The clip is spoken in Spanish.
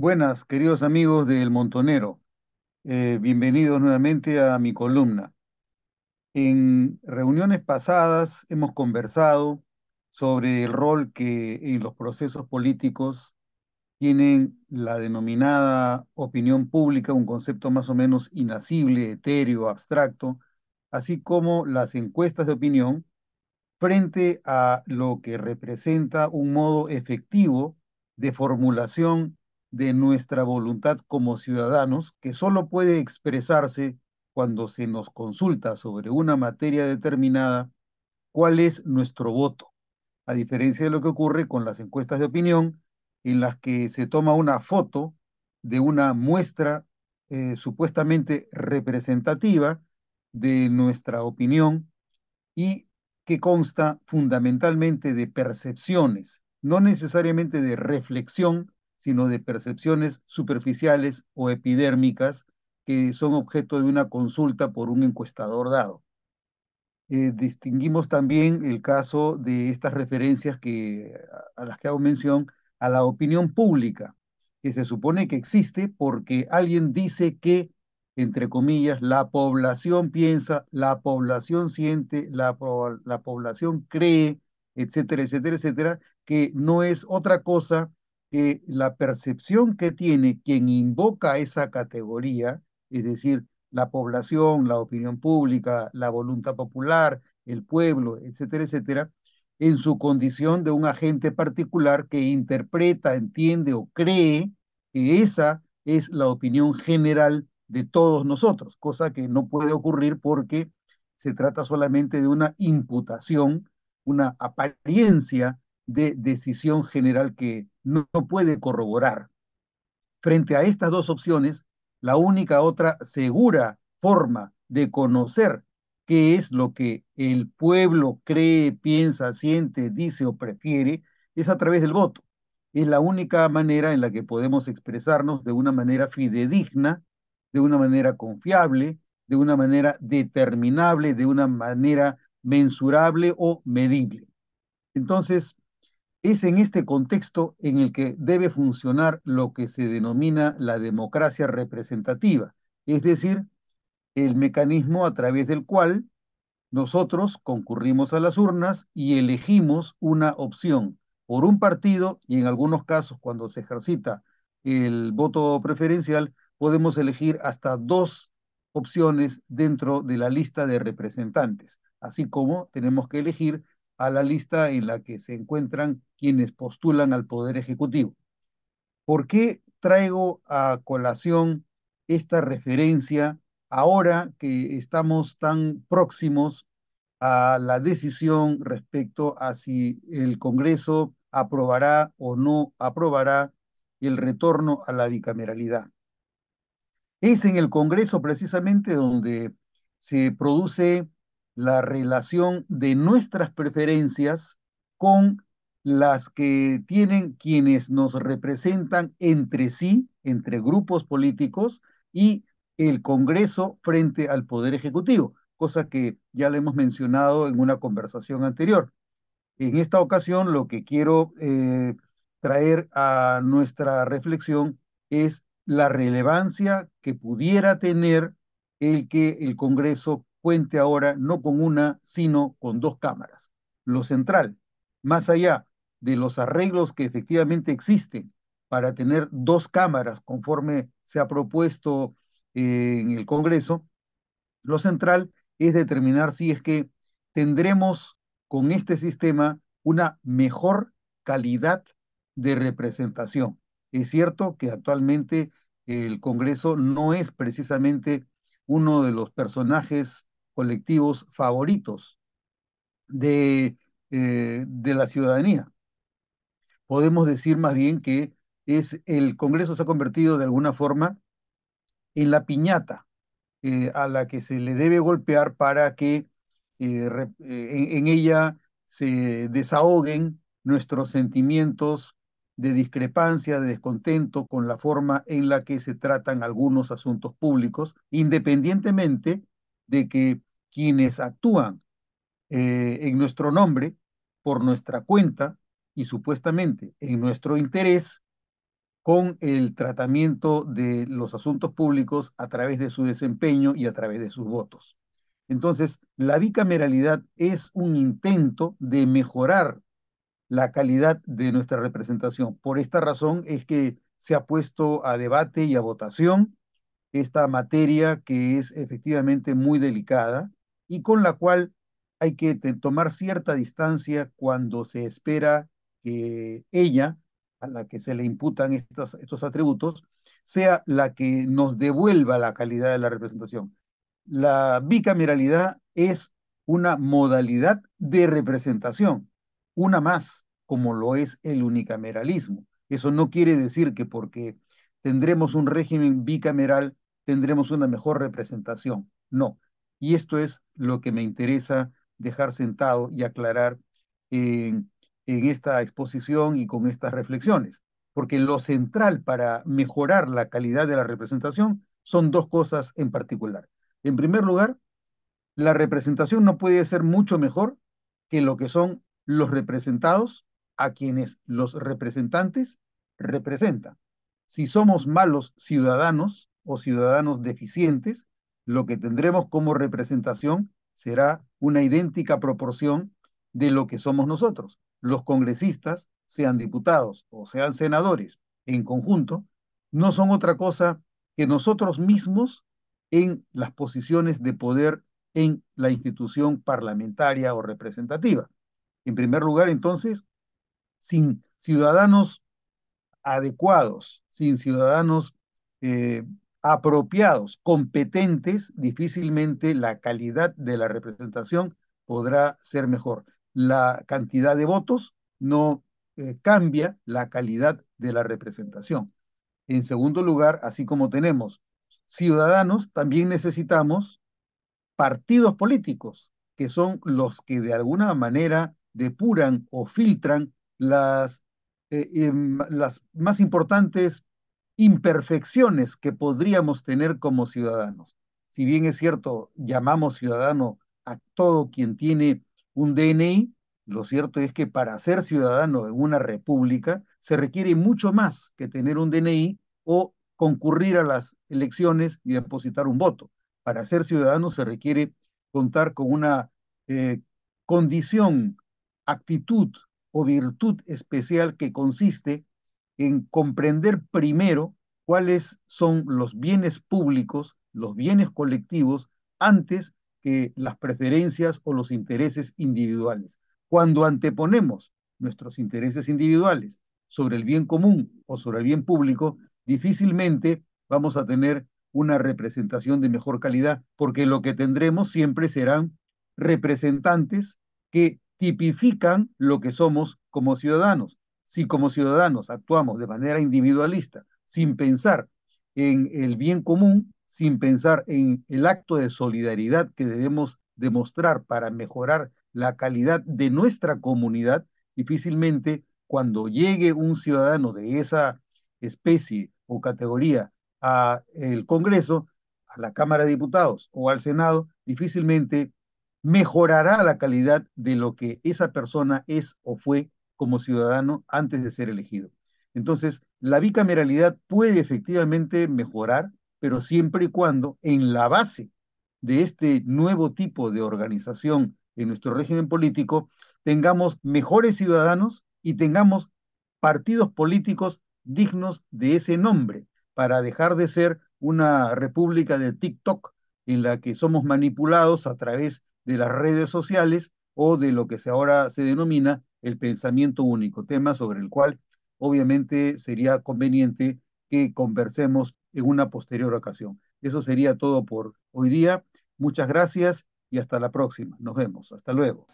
Buenas, queridos amigos del Montonero. Eh, bienvenidos nuevamente a mi columna. En reuniones pasadas hemos conversado sobre el rol que en los procesos políticos tienen la denominada opinión pública, un concepto más o menos inacible, etéreo, abstracto, así como las encuestas de opinión frente a lo que representa un modo efectivo de formulación de nuestra voluntad como ciudadanos, que solo puede expresarse cuando se nos consulta sobre una materia determinada cuál es nuestro voto, a diferencia de lo que ocurre con las encuestas de opinión, en las que se toma una foto de una muestra eh, supuestamente representativa de nuestra opinión y que consta fundamentalmente de percepciones, no necesariamente de reflexión sino de percepciones superficiales o epidérmicas que son objeto de una consulta por un encuestador dado. Eh, distinguimos también el caso de estas referencias que, a, las que hago mención a la opinión pública, que se supone que existe porque alguien dice que, entre comillas, la población piensa, la población siente, la, la población cree, etcétera, etcétera, etcétera, que no es otra cosa que la percepción que tiene quien invoca esa categoría, es decir, la población, la opinión pública, la voluntad popular, el pueblo, etcétera, etcétera, en su condición de un agente particular que interpreta, entiende o cree que esa es la opinión general de todos nosotros, cosa que no puede ocurrir porque se trata solamente de una imputación, una apariencia de decisión general que no, puede corroborar. Frente a estas dos opciones, la única otra segura forma de conocer qué es lo que el pueblo cree, piensa, siente, dice o prefiere es a través del voto. Es la única manera en la que podemos expresarnos de una manera fidedigna, de una manera confiable, de una manera determinable, de una manera mensurable o medible. Entonces, es en este contexto en el que debe funcionar lo que se denomina la democracia representativa, es decir, el mecanismo a través del cual nosotros concurrimos a las urnas y elegimos una opción por un partido y en algunos casos cuando se ejercita el voto preferencial podemos elegir hasta dos opciones dentro de la lista de representantes, así como tenemos que elegir a la lista en la que se encuentran quienes postulan al Poder Ejecutivo. ¿Por qué traigo a colación esta referencia ahora que estamos tan próximos a la decisión respecto a si el Congreso aprobará o no aprobará el retorno a la bicameralidad. Es en el Congreso precisamente donde se produce la relación de nuestras preferencias con las que tienen quienes nos representan entre sí, entre grupos políticos y el Congreso frente al Poder Ejecutivo, cosa que ya le hemos mencionado en una conversación anterior. En esta ocasión lo que quiero eh, traer a nuestra reflexión es la relevancia que pudiera tener el que el Congreso ahora no con una, sino con dos cámaras. Lo central, más allá de los arreglos que efectivamente existen para tener dos cámaras conforme se ha propuesto eh, en el Congreso, lo central es determinar si es que tendremos con este sistema una mejor calidad de representación. Es cierto que actualmente el Congreso no es precisamente uno de los personajes colectivos favoritos de, eh, de la ciudadanía. Podemos decir más bien que es el Congreso se ha convertido de alguna forma en la piñata eh, a la que se le debe golpear para que eh, en ella se desahoguen nuestros sentimientos de discrepancia, de descontento con la forma en la que se tratan algunos asuntos públicos, independientemente de que quienes actúan eh, en nuestro nombre, por nuestra cuenta y supuestamente en nuestro interés, con el tratamiento de los asuntos públicos a través de su desempeño y a través de sus votos. Entonces, la bicameralidad es un intento de mejorar la calidad de nuestra representación. Por esta razón es que se ha puesto a debate y a votación esta materia que es efectivamente muy delicada y con la cual hay que tomar cierta distancia cuando se espera que ella, a la que se le imputan estos, estos atributos, sea la que nos devuelva la calidad de la representación. La bicameralidad es una modalidad de representación, una más, como lo es el unicameralismo. Eso no quiere decir que porque tendremos un régimen bicameral tendremos una mejor representación. No, y esto es lo que me interesa dejar sentado y aclarar en, esta exposición y con estas reflexiones. Porque lo central para mejorar la calidad de la representación son dos cosas en particular. En primer lugar, la representación no puede ser mucho mejor que lo que son los representados a quienes los representantes representan. Si somos malos ciudadanos o ciudadanos deficientes, lo que tendremos como representación será una idéntica proporción de lo que somos nosotros. Los congresistas, sean diputados o sean senadores en conjunto, no son otra cosa que nosotros mismos en las posiciones de poder en la institución parlamentaria o representativa. En primer lugar, entonces, sin ciudadanos adecuados, sin ciudadanos eh, apropiados, competentes, difícilmente la calidad de la representación podrá ser mejor. La cantidad de votos no eh, cambia la calidad de la representación. En segundo lugar, así como tenemos ciudadanos, también necesitamos partidos políticos, que son los que de alguna manera depuran o filtran las, eh, em, las más importantes imperfecciones que podríamos tener como ciudadanos. Si bien es cierto, llamamos ciudadano a todo quien tiene un DNI, lo cierto es que para ser ciudadano de una república se requiere mucho más que tener un DNI o concurrir a las elecciones y depositar un voto. Para ser ciudadano se requiere contar con una eh, condición, actitud o virtud especial que consiste en comprender primero cuáles son los bienes públicos, los bienes colectivos, antes que las preferencias o los intereses individuales. Cuando anteponemos nuestros intereses individuales sobre el bien común o sobre el bien público, difícilmente vamos a tener una representación de mejor calidad, porque lo que tendremos siempre serán representantes que tipifican lo que somos como ciudadanos. Si como ciudadanos actuamos de manera individualista, sin pensar en el bien común, sin pensar en el acto de solidaridad que debemos demostrar para mejorar la calidad de nuestra comunidad, difícilmente cuando llegue un ciudadano de esa especie o categoría al Congreso, a la Cámara de Diputados o al Senado, difícilmente mejorará la calidad de lo que esa persona es o fue como ciudadano antes de ser elegido. Entonces, la bicameralidad puede efectivamente mejorar, pero siempre y cuando en la base de este nuevo tipo de organización en nuestro régimen político tengamos mejores ciudadanos y tengamos partidos políticos dignos de ese nombre para dejar de ser una república de TikTok en la que somos manipulados a través de las redes sociales o de lo que se ahora se denomina el pensamiento único, tema sobre el cual obviamente sería conveniente que conversemos en una posterior ocasión. Eso sería todo por hoy día. Muchas gracias y hasta la próxima. Nos vemos. Hasta luego.